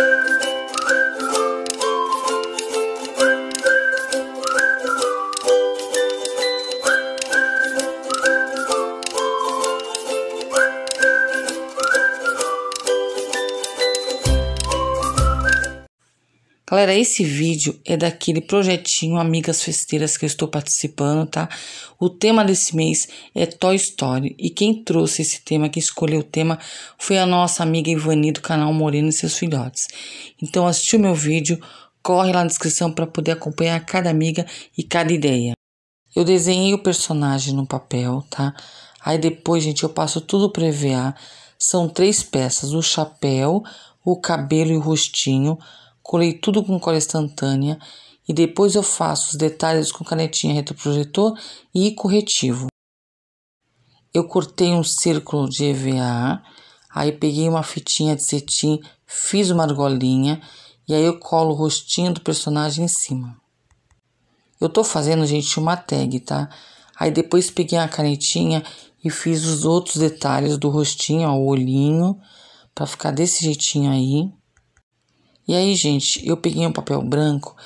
Música Galera, esse vídeo é daquele projetinho Amigas Festeiras que eu estou participando, tá? O tema desse mês é Toy Story. E quem trouxe esse tema, quem escolheu o tema, foi a nossa amiga Ivani do canal Moreno e seus filhotes. Então assistiu meu vídeo, corre lá na descrição para poder acompanhar cada amiga e cada ideia. Eu desenhei o personagem no papel, tá? Aí depois, gente, eu passo tudo para EVA. São três peças, o chapéu, o cabelo e o rostinho colei tudo com cola instantânea e depois eu faço os detalhes com canetinha retroprojetor e corretivo. Eu cortei um círculo de EVA, aí peguei uma fitinha de cetim, fiz uma argolinha e aí eu colo o rostinho do personagem em cima. Eu tô fazendo, gente, uma tag, tá? Aí depois peguei a canetinha e fiz os outros detalhes do rostinho, ó, o olhinho, para ficar desse jeitinho aí. E aí, gente, eu peguei um papel branco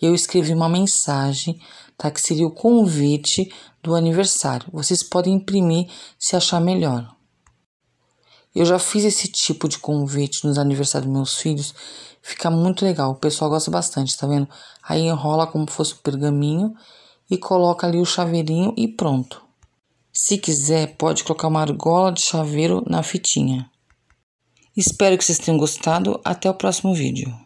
e eu escrevi uma mensagem, tá? Que seria o convite do aniversário. Vocês podem imprimir se achar melhor. Eu já fiz esse tipo de convite nos aniversários dos meus filhos. Fica muito legal. O pessoal gosta bastante, tá vendo? Aí enrola como fosse um pergaminho e coloca ali o chaveirinho e pronto. Se quiser, pode colocar uma argola de chaveiro na fitinha. Espero que vocês tenham gostado. Até o próximo vídeo.